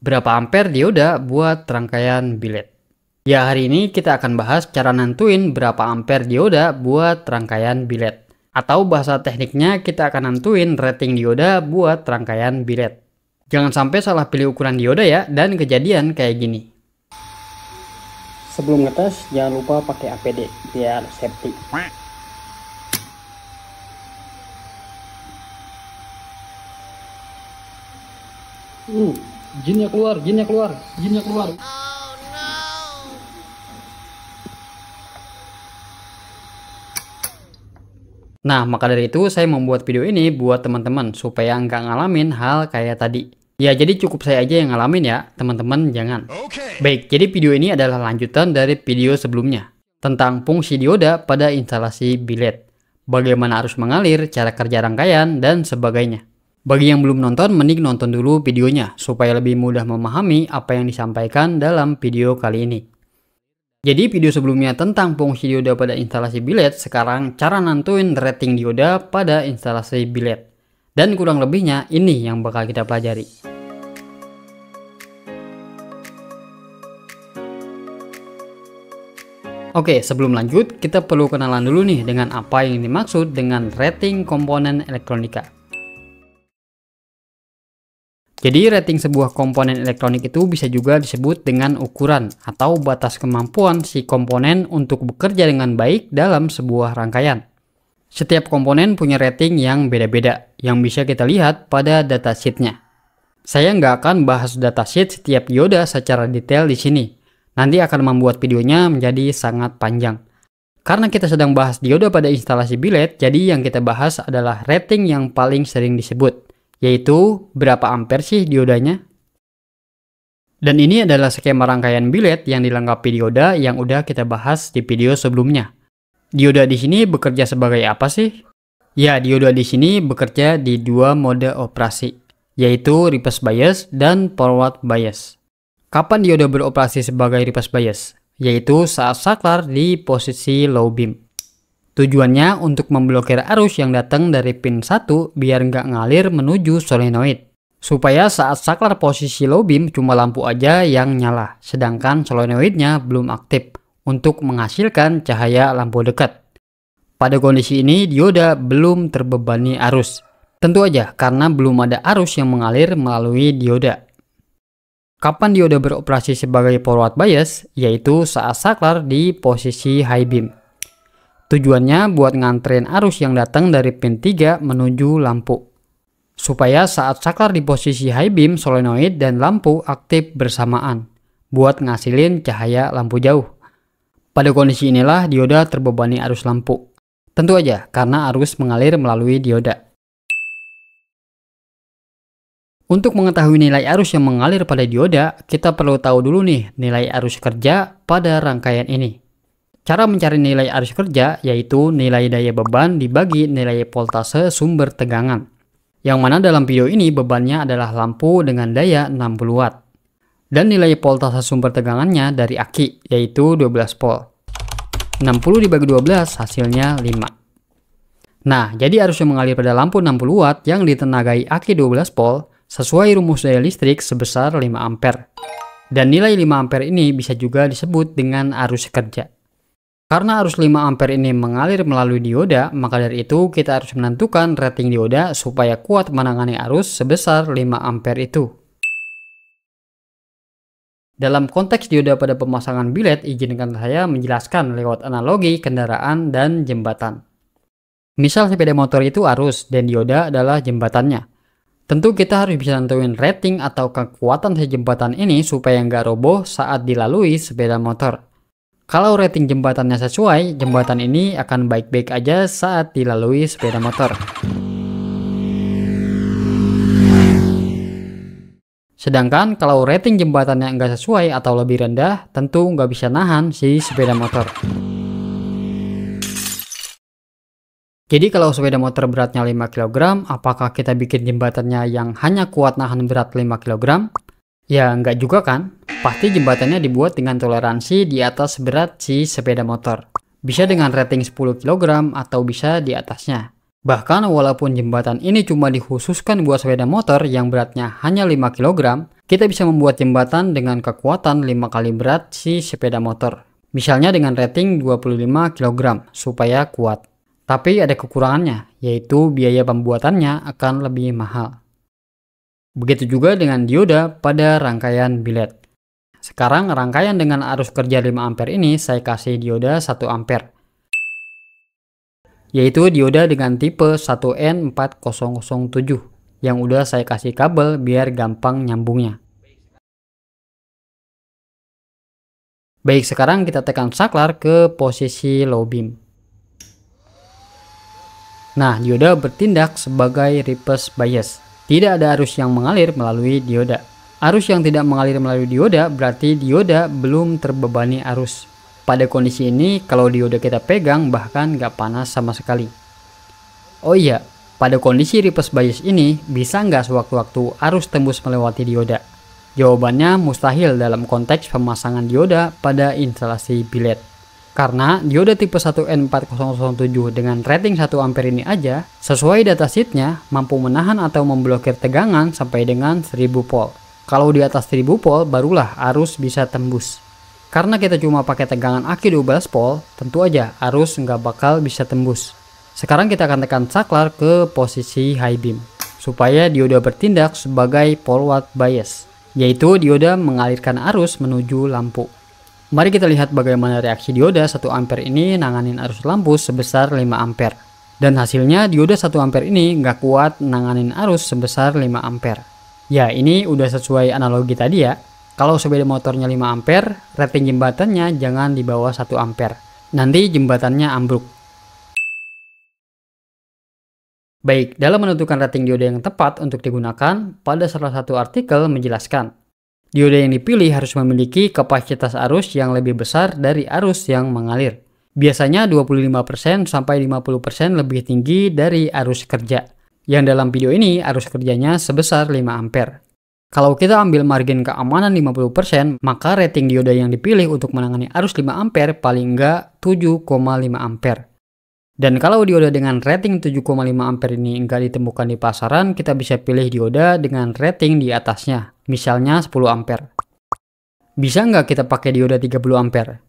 berapa ampere dioda buat rangkaian bilet. Ya hari ini kita akan bahas cara nentuin berapa ampere dioda buat rangkaian bilet. Atau bahasa tekniknya kita akan nentuin rating dioda buat rangkaian bilet. Jangan sampai salah pilih ukuran dioda ya dan kejadian kayak gini. Sebelum ngetes jangan lupa pakai APD biar safety. Hmm jinnya keluar jinnya keluar jinnya keluar oh, no. Nah, maka dari itu saya membuat video ini buat teman-teman supaya nggak ngalamin hal kayak tadi. Ya, jadi cukup saya aja yang ngalamin ya, teman-teman jangan. Okay. Baik, jadi video ini adalah lanjutan dari video sebelumnya tentang fungsi dioda pada instalasi bilet, bagaimana arus mengalir, cara kerja rangkaian, dan sebagainya. Bagi yang belum nonton, mending nonton dulu videonya supaya lebih mudah memahami apa yang disampaikan dalam video kali ini. Jadi video sebelumnya tentang fungsi dioda pada instalasi bilet, sekarang cara nantuin rating dioda pada instalasi bilet. Dan kurang lebihnya ini yang bakal kita pelajari. Oke, sebelum lanjut, kita perlu kenalan dulu nih dengan apa yang dimaksud dengan rating komponen elektronika. Jadi rating sebuah komponen elektronik itu bisa juga disebut dengan ukuran atau batas kemampuan si komponen untuk bekerja dengan baik dalam sebuah rangkaian. Setiap komponen punya rating yang beda-beda yang bisa kita lihat pada datasheetnya. Saya nggak akan bahas datasheet setiap dioda secara detail di sini. Nanti akan membuat videonya menjadi sangat panjang. Karena kita sedang bahas dioda pada instalasi bilet, jadi yang kita bahas adalah rating yang paling sering disebut yaitu berapa ampere sih diodanya. Dan ini adalah skema rangkaian bilet yang dilengkapi dioda yang udah kita bahas di video sebelumnya. Dioda di sini bekerja sebagai apa sih? Ya, dioda di sini bekerja di dua mode operasi, yaitu reverse bias dan forward bias. Kapan dioda beroperasi sebagai reverse bias? Yaitu saat saklar di posisi low beam. Tujuannya untuk memblokir arus yang datang dari pin 1 biar nggak ngalir menuju solenoid. Supaya saat saklar posisi low beam cuma lampu aja yang nyala, sedangkan solenoidnya belum aktif untuk menghasilkan cahaya lampu dekat. Pada kondisi ini dioda belum terbebani arus. Tentu aja karena belum ada arus yang mengalir melalui dioda. Kapan dioda beroperasi sebagai forward bias? Yaitu saat saklar di posisi high beam. Tujuannya buat nganterin arus yang datang dari pin 3 menuju lampu. Supaya saat saklar di posisi high beam solenoid dan lampu aktif bersamaan buat ngasilin cahaya lampu jauh. Pada kondisi inilah dioda terbebani arus lampu. Tentu aja karena arus mengalir melalui dioda. Untuk mengetahui nilai arus yang mengalir pada dioda, kita perlu tahu dulu nih nilai arus kerja pada rangkaian ini. Cara mencari nilai arus kerja yaitu nilai daya beban dibagi nilai voltase sumber tegangan. Yang mana dalam video ini bebannya adalah lampu dengan daya 60 watt. Dan nilai voltase sumber tegangannya dari aki yaitu 12 volt. 60 dibagi 12 hasilnya 5. Nah, jadi arus yang mengalir pada lampu 60 watt yang ditenagai aki 12 volt sesuai rumus daya listrik sebesar 5 ampere. Dan nilai 5 ampere ini bisa juga disebut dengan arus kerja. Karena arus 5 ampere ini mengalir melalui dioda, maka dari itu kita harus menentukan rating dioda supaya kuat menangani arus sebesar 5 ampere itu. Dalam konteks dioda pada pemasangan bilet, izinkan saya menjelaskan lewat analogi kendaraan dan jembatan. Misal sepeda motor itu arus dan dioda adalah jembatannya. Tentu kita harus bisa nentuin rating atau kekuatan si jembatan ini supaya nggak roboh saat dilalui sepeda motor. Kalau rating jembatannya sesuai, jembatan ini akan baik-baik aja saat dilalui sepeda motor. Sedangkan kalau rating jembatannya nggak sesuai atau lebih rendah, tentu nggak bisa nahan si sepeda motor. Jadi kalau sepeda motor beratnya 5 kg, apakah kita bikin jembatannya yang hanya kuat nahan berat 5 kg? Ya nggak juga kan? Pasti jembatannya dibuat dengan toleransi di atas berat si sepeda motor. Bisa dengan rating 10 kg atau bisa di atasnya. Bahkan walaupun jembatan ini cuma dikhususkan buat sepeda motor yang beratnya hanya 5 kg, kita bisa membuat jembatan dengan kekuatan 5 kali berat si sepeda motor. Misalnya dengan rating 25 kg supaya kuat. Tapi ada kekurangannya, yaitu biaya pembuatannya akan lebih mahal. Begitu juga dengan dioda pada rangkaian bilet. Sekarang rangkaian dengan arus kerja 5 ampere ini saya kasih dioda 1 ampere. Yaitu dioda dengan tipe 1N4007 yang udah saya kasih kabel biar gampang nyambungnya. Baik, sekarang kita tekan saklar ke posisi low beam. Nah, dioda bertindak sebagai reverse bias. Tidak ada arus yang mengalir melalui dioda. Arus yang tidak mengalir melalui dioda berarti dioda belum terbebani arus. Pada kondisi ini, kalau dioda kita pegang bahkan nggak panas sama sekali. Oh iya, pada kondisi reverse bias ini, bisa nggak sewaktu-waktu arus tembus melewati dioda? Jawabannya mustahil dalam konteks pemasangan dioda pada instalasi bilet. Karena dioda tipe 1N4007 dengan rating 1 ampere ini aja, sesuai datasheetnya, mampu menahan atau memblokir tegangan sampai dengan 1000 volt. Kalau di atas 1000 volt barulah arus bisa tembus. Karena kita cuma pakai tegangan aki 12 volt, tentu aja arus nggak bakal bisa tembus. Sekarang kita akan tekan saklar ke posisi high beam, supaya dioda bertindak sebagai forward bias, yaitu dioda mengalirkan arus menuju lampu. Mari kita lihat bagaimana reaksi dioda 1 ampere ini nanganin arus lampu sebesar 5 ampere. Dan hasilnya dioda 1 ampere ini nggak kuat nanganin arus sebesar 5 ampere. Ya, ini udah sesuai analogi tadi ya. Kalau sepeda motornya 5 ampere, rating jembatannya jangan di bawah 1 ampere. Nanti jembatannya ambruk. Baik, dalam menentukan rating dioda yang tepat untuk digunakan, pada salah satu artikel menjelaskan, dioda yang dipilih harus memiliki kapasitas arus yang lebih besar dari arus yang mengalir. Biasanya 25% sampai 50% lebih tinggi dari arus kerja yang dalam video ini arus kerjanya sebesar 5 ampere. Kalau kita ambil margin keamanan 50%, maka rating dioda yang dipilih untuk menangani arus 5 ampere paling nggak 7,5 ampere. Dan kalau dioda dengan rating 7,5 ampere ini enggak ditemukan di pasaran, kita bisa pilih dioda dengan rating di atasnya, misalnya 10 ampere. Bisa nggak kita pakai dioda 30 ampere?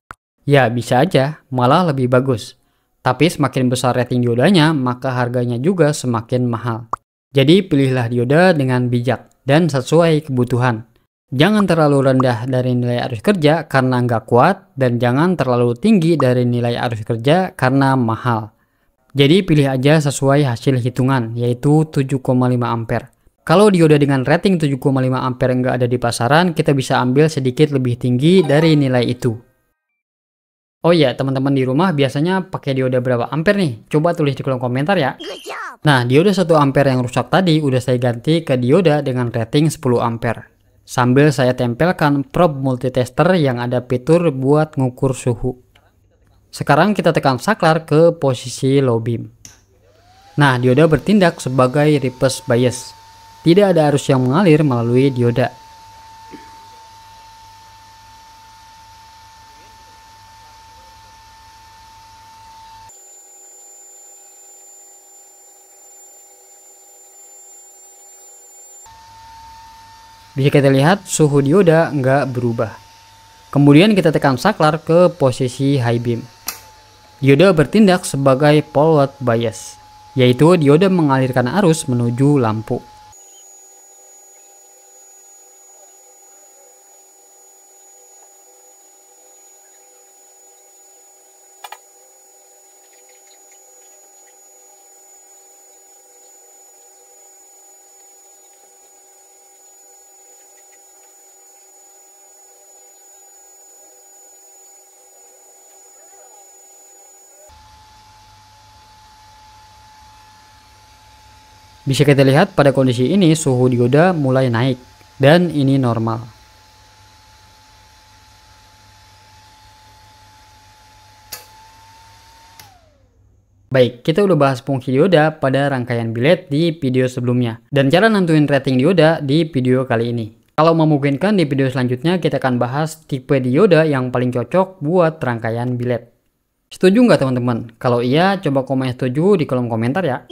Ya, bisa aja, malah lebih bagus. Tapi semakin besar rating diodanya, maka harganya juga semakin mahal. Jadi pilihlah dioda dengan bijak dan sesuai kebutuhan. Jangan terlalu rendah dari nilai arus kerja karena nggak kuat dan jangan terlalu tinggi dari nilai arus kerja karena mahal. Jadi pilih aja sesuai hasil hitungan yaitu 7,5 ampere. Kalau dioda dengan rating 7,5 ampere nggak ada di pasaran, kita bisa ambil sedikit lebih tinggi dari nilai itu. Oh iya, teman-teman di rumah biasanya pakai dioda berapa ampere nih? Coba tulis di kolom komentar ya. Nah, dioda 1 ampere yang rusak tadi udah saya ganti ke dioda dengan rating 10 ampere. Sambil saya tempelkan probe multitester yang ada fitur buat ngukur suhu. Sekarang kita tekan saklar ke posisi low beam. Nah, dioda bertindak sebagai reverse bias. Tidak ada arus yang mengalir melalui dioda. Bisa kita lihat suhu dioda nggak berubah. Kemudian kita tekan saklar ke posisi high beam. Dioda bertindak sebagai forward bias, yaitu dioda mengalirkan arus menuju lampu. Bisa kita lihat pada kondisi ini suhu dioda mulai naik dan ini normal. Baik, kita udah bahas fungsi dioda pada rangkaian bilet di video sebelumnya dan cara nentuin rating dioda di video kali ini. Kalau memungkinkan di video selanjutnya kita akan bahas tipe dioda yang paling cocok buat rangkaian bilet. Setuju nggak teman-teman? Kalau iya, coba komen setuju di kolom komentar ya.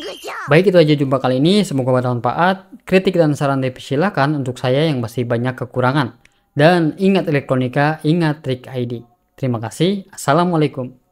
Baik itu aja jumpa kali ini, semoga bermanfaat. Kritik dan saran silakan untuk saya yang masih banyak kekurangan. Dan ingat elektronika, ingat trik ID. Terima kasih. Assalamualaikum.